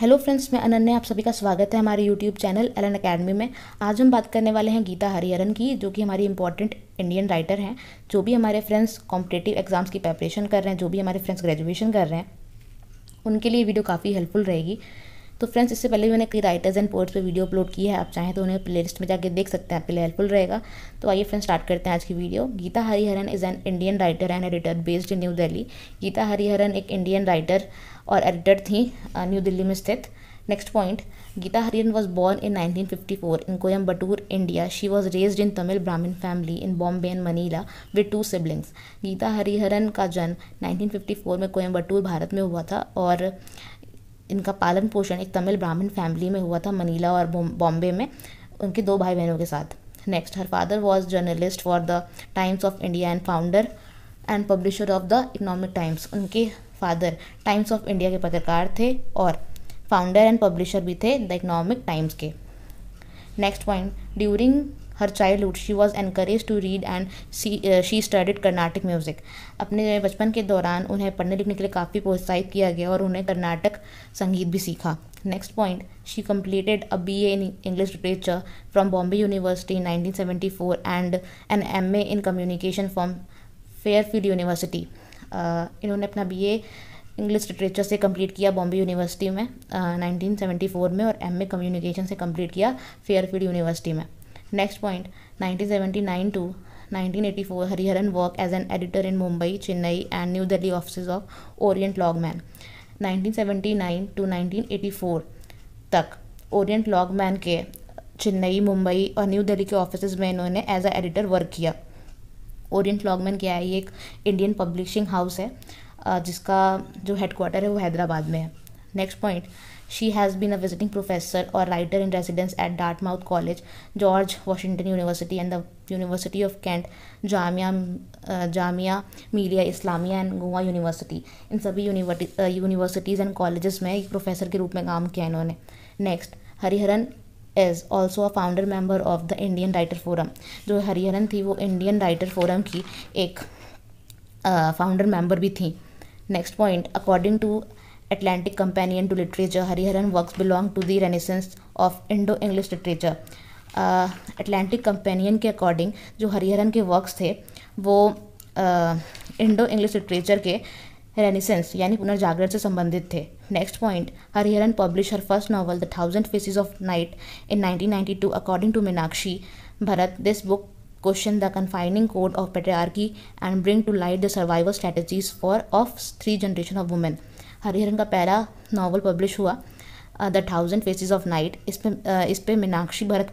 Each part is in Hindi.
हेलो फ्रेंड्स मैं अनन्या आप सभी का स्वागत है हमारे यूट्यूब चैनल एलन अकेडमी में आज हम बात करने वाले हैं गीता हरिहरन की जो कि हमारी इंपॉर्टेंट इंडियन राइटर हैं जो भी हमारे फ्रेंड्स कॉम्पिटेटिव एग्जाम्स की प्रेपरेशन कर रहे हैं जो भी हमारे फ्रेंड्स ग्रेजुएशन कर रहे हैं उनके लिए वीडियो काफ़ी हेल्पफुल रहेगी तो फ्रेंड्स इससे पहले भी मैंने कई राइटर्स एंड पोर्ट्स पे वीडियो अपलोड की है आप चाहें तो उन्हें प्ले में जाकर देख सकते हैं आपके लिए हेल्पफुल रहेगा तो आइए फ्रेंड्स स्टार्ट करते हैं आज की video Geeta Hariharan is an Indian writer and editor based in new Delhi Geeta Hariharan एक इंडियन राइटर और एडिटर थी न्यू दिल्ली में स्थित next point Geeta Hariharan was born in four in Coimbatore India she was raised in Tamil Brahmin family in Bombay and Manila with two siblings Geeta Hariharan का जन्म फोर में कोयम्बटूर भारत में हुआ था और इनका पालन पोषण एक तमिल ब्राह्मण फैमिली में हुआ था मनीला और बॉम्बे में उनके दो भाई बहनों के साथ next her father was journalist for the times of India and founder and publisher of the Economic Times उनके फादर टाइम्स ऑफ इंडिया के पत्रकार थे और फाउंडर एंड पब्लिशर भी थे द इकोनॉमिक टाइम्स के next point during her childhood she was encourage to read and she studied Karnataka music अपने बचपन के दौरान उन्हें पढ़ने लिखने के लिए काफ़ी प्रोत्साहित किया गया और उन्हें कर्नाटक संगीत भी सीखा next point she completed a B A in English literature from Bombay university in nineteen seventy four and an M A in communication from Fairfield university इन्होंने अपना बी ए इंग्लिश लिटरेचर से कम्प्लीट किया बॉम्बे यूनिवर्सिटी में नाइनटीन सेवेंटी फोर में और एम ए कम्युनिकेशन से कम्प्लीट किया फेयर फील्ड यूनिवर्सिटी में next point 1979 to 1984 Hariharan work as an editor in Mumbai Chennai and new Delhi office of Orient Longman 1979 to 1984 तक ओरिएंट लॉगमैन के चेन्नई मुंबई और न्यू दिल्ली के ऑफिस में इन्होंने एज अ एडिटर वर्क किया ओरिएंट लॉगमैन क्या है ये एक इंडियन पब्लिशिंग हाउस है जिसका जो हेडक्वार्टर है वो हैदराबाद में है next point She has been a visiting professor or writer in residence at Dartmouth College, George Washington University, and the University of Kent, Jamia, uh, Jamia Millia Islamia and goa university in sabhi university uh, universities and colleges mein ek professor ke roop mein kaam kiya inhone next hariharan is also a founder member of the indian writer forum jo hariharan thi wo indian writer forum ki ek uh, founder member bhi thi next point according to Atlantic Companion to Literature. Hariharan works belong to the renaissance of Indo-English literature. Atlantic uh, companion के अकॉर्डिंग जो हरिहरन के वर्क्स थे वो इंडो इंग्लिश लिटरेचर के रेनिसेंस यानी पुनर्जागरण से संबंधित थे next point Hariharan publish her first novel the thousand faces of night in 1992 according to Meenakshi Bharat this book question the confining code of patriarchy and bring to light the survival strategies for of three generation of women Hariharan का पहला नावल पब्लिश हुआ the thousand faces of night इस पर uh, इस पर मीनाक्षी भरत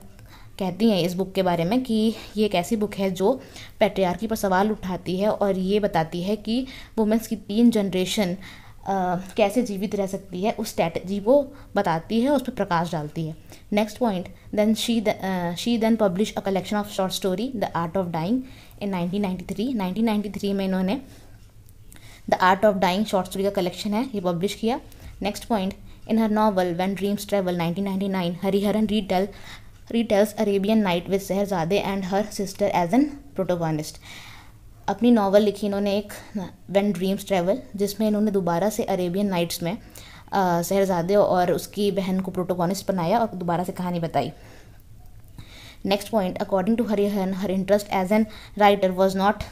कहती हैं इस बुक के बारे में कि ये एक ऐसी बुक है जो पेट्रियार्की पर सवाल उठाती है और ये बताती है कि वुमेंस की तीन जनरेशन uh, कैसे जीवित रह सकती है उस स्ट्रैटेजी वो बताती है उस पर प्रकाश डालती है next point then she she then publish a collection of short story the art of dying in 1993 1993 में इन्होंने the art of dying short story का कलेक्शन है ये पब्लिश किया next point in her novel when dreams travel nine Hariharan retell retells Arabian night with Scheherazade and her sister as an protagonist अपनी नावल लिखी इन्होंने एक वन ड्रीम्स ट्रेवल जिसमें इन्होंने दोबारा से अरेबियन नाइट्स में शहरजादे और उसकी बहन को प्रोटोगानिस्ट बनाया और दोबारा से कहानी बताई next point according to Hariharan her interest as an writer was not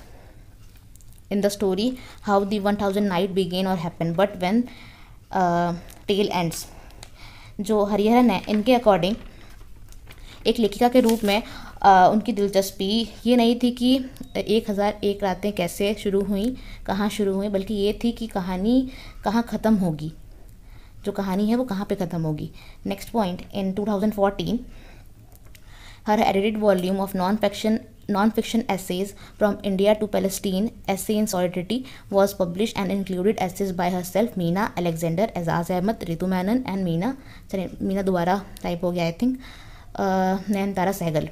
in the story how the 1000 night began or happened but when uh, tale ends जो हरिहरन है इनके अकॉर्डिंग एक लेखिका के रूप में आ, uh, उनकी दिलचस्पी ये नहीं थी कि एक हज़ार एक रातें कैसे शुरू हुई कहाँ शुरू हुई बल्कि ये थी कि कहानी कहाँ ख़त्म होगी जो कहानी है वो कहाँ पे ख़त्म होगी next point in 2014 her edited volume of non fiction non fiction essays from India to Palestine, Essay in Solidarity, was published and included essays by herself, Meena Alexander, Azaz Ahmed, Ritu Menon, and Meena. Sorry, Meena ho gaya i think I think tara sehgal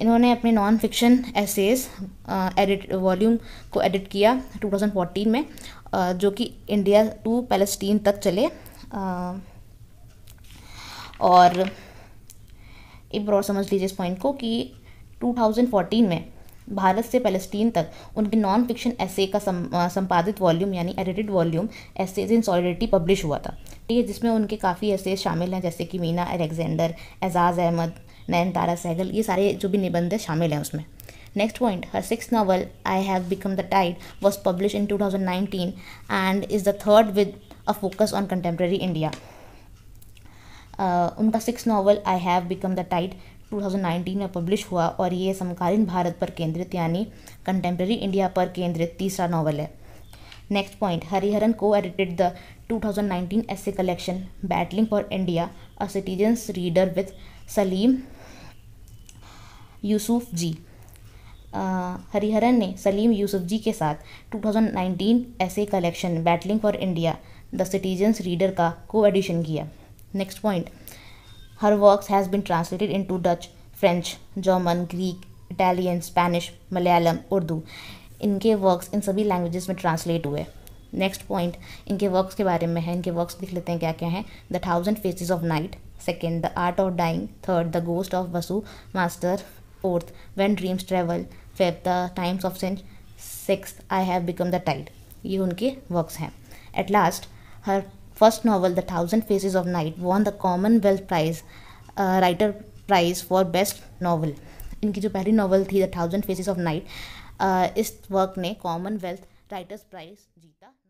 इन्होंने अपने non fiction essays edit volume को एडिट किया 2014 में uh, जो कि इंडिया टू पैलेस्टीन तक चले uh, और एक बार और समझ लीजिए इस पॉइंट को कि 2014 में भारत से पैलेस्टीन तक उनके नॉन फिक्शन एसे का सम, आ, संपादित वॉल्यूम यानी edited volume essays in solidarity publish हुआ था ठीक है जिसमें उनके काफ़ी एसेज शामिल हैं जैसे कि मीना अलेक्जेंडर एजाज अहमद नैन तारा सहगल ये सारे जो भी निबंध हैं शामिल हैं उसमें next point her six novel I have become the tide was publish in two and is the third with a focus on contemporary India उनका six novel I have become the tide 2019 में पब्लिश हुआ और ये समकालीन भारत पर केंद्रित यानी कंटेम्प्रेरी इंडिया पर केंद्रित तीसरा नावल है नेक्स्ट पॉइंट हरिहरन को edited the 2019 essay collection battling for India a citizen's reader with Salim Yusuf ji Hariharan ने सलीम यूसुफ जी के साथ 2019 essay collection battling for India the citizen's reader का को एडिशन किया next point Her works has been translated into Dutch, French, German, Greek, Italian, Spanish, Malayalam, Urdu. इनके वर्क्स इन सभी लैंग्वेजेस में ट्रांसलेट हुए नेक्स्ट पॉइंट इनके वर्क्स के बारे में है इनके वर्क्स लिख लेते हैं क्या क्या हैं the thousand faces of night second the art of dying third the ghost of Vasu master fourth when dreams travel fifth the times of सेंच six I have become the tide ये उनके वर्क्स हैं at last her first novel, The Thousand Faces of Night, won the Commonwealth Prize, uh, Writer Prize for Best Novel. इनकी जो पहली नॉवल थी the thousand faces of night इस वर्क ने कॉमनवेल्थ राइटर्स प्राइज जीता